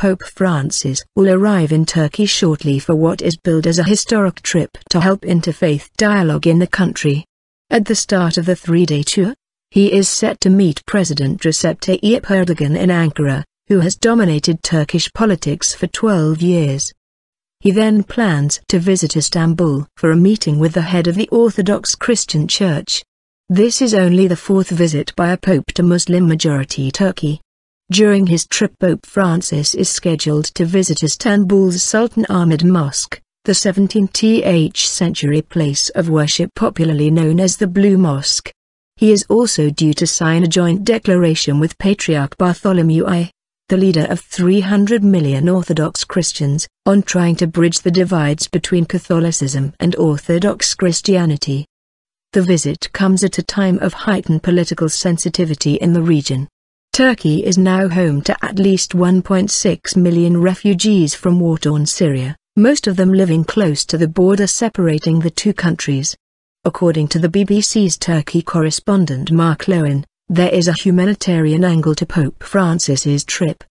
Pope Francis will arrive in Turkey shortly for what is billed as a historic trip to help interfaith dialogue in the country. At the start of the three-day tour, he is set to meet President Recep Tayyip Erdogan in Ankara, who has dominated Turkish politics for 12 years. He then plans to visit Istanbul for a meeting with the head of the Orthodox Christian Church. This is only the fourth visit by a pope to Muslim-majority Turkey. During his trip Pope Francis is scheduled to visit Istanbul's Sultan Ahmed Mosque, the 17th century place of worship popularly known as the Blue Mosque. He is also due to sign a joint declaration with Patriarch Bartholomew I, the leader of 300 million Orthodox Christians, on trying to bridge the divides between Catholicism and Orthodox Christianity. The visit comes at a time of heightened political sensitivity in the region. Turkey is now home to at least 1.6 million refugees from war-torn Syria, most of them living close to the border separating the two countries. According to the BBC's Turkey correspondent Mark Lowen, there is a humanitarian angle to Pope Francis's trip.